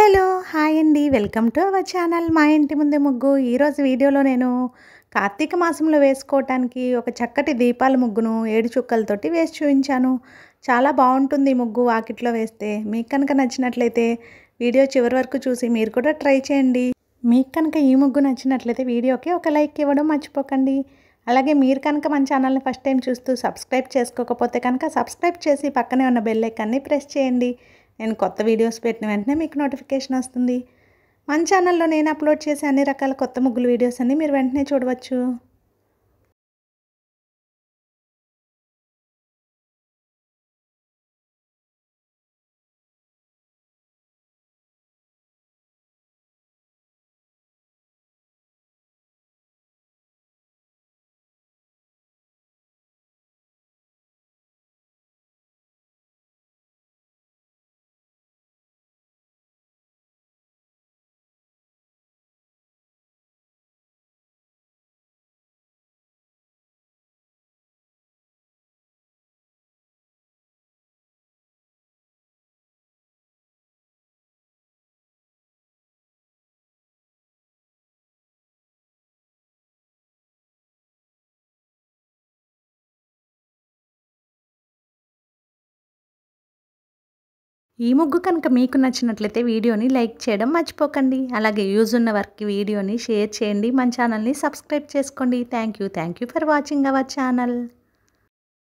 hello hi అండి welcome to our channel మా ఇంటి ముందే ముగ్గు ఈరోజు వీడియోలో నేను కార్తీక మాసంలో వేసుకోవటానికి ఒక చక్కటి దీపాల ముగ్గును ఏడు చుక్కలతోటి వేసి చూపించాను చాలా బాగుంటుంది ముగ్గు వాకిట్లో వేస్తే మీకు కనుక నచ్చినట్లయితే వీడియో చివరి వరకు చూసి మీరు కూడా ట్రై చేయండి మీకు కనుక ఈ ముగ్గు నచ్చినట్లయితే వీడియోకి ఒక లైక్ ఇవ్వడం మర్చిపోకండి అలాగే మీరు కనుక మన ఛానల్ని ఫస్ట్ టైం చూస్తూ సబ్స్క్రైబ్ చేసుకోకపోతే కనుక సబ్స్క్రైబ్ చేసి పక్కనే ఉన్న బెల్లైకాన్ని ప్రెస్ చేయండి నేను కొత్త వీడియోస్ పెట్టిన వెంటనే మీకు నోటిఫికేషన్ వస్తుంది మన ఛానల్లో నేను అప్లోడ్ చేసే అన్ని రకాల కొత్త ముగ్గులు వీడియోస్ అన్నీ మీరు వెంటనే చూడవచ్చు ఈ ముగ్గు కనుక మీకు నచ్చినట్లయితే వీడియోని లైక్ చేయడం మర్చిపోకండి అలాగే యూజ్ ఉన్న వారికి వీడియోని షేర్ చేయండి మన ఛానల్ని సబ్స్క్రైబ్ చేసుకోండి thank you thank you for watching our channel